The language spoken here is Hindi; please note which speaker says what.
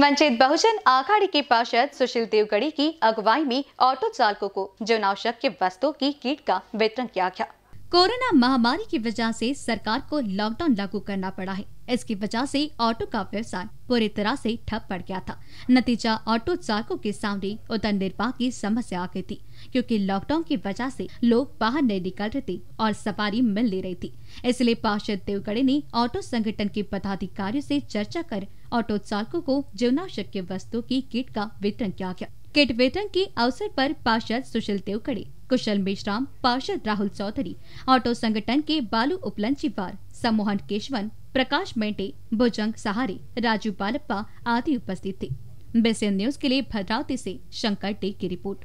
Speaker 1: वंचित बहुजन आघाड़ी के पार्षद सुशील देवगढ़ी की अगुवाई में ऑटो चालकों को चुनाव वस्तुओं की किट का वितरण किया गया कोरोना महामारी की वजह से सरकार को लॉकडाउन लागू करना पड़ा है इसकी वजह से ऑटो का व्यवसाय पूरी तरह से ठप पड़ गया था नतीजा ऑटो चालकों के सामने उतर निर्वाह की समस्या आ गई थी क्योंकि लॉकडाउन की वजह से लोग बाहर नहीं निकल रहे थे और सवारी मिल नहीं रही थी इसलिए पार्षद देवगढ़ ने ऑटो संगठन के पदाधिकारियों से चर्चा कर ऑटो चालकों को जीवनावश्यक वस्तुओं की किट का वितरण किया गया किट वितरण के अवसर पर पार्षद सुशील देवकड़े कुशल मेश्राम पार्षद राहुल चौधरी ऑटो संगठन के बालू उपलन चिपार सम्मोहन केशवन प्रकाश मेटे भुजंग सहारे राजू बालप्पा आदि उपस्थित थे बेसियन न्यूज के लिए भद्रावती से शंकर डे की रिपोर्ट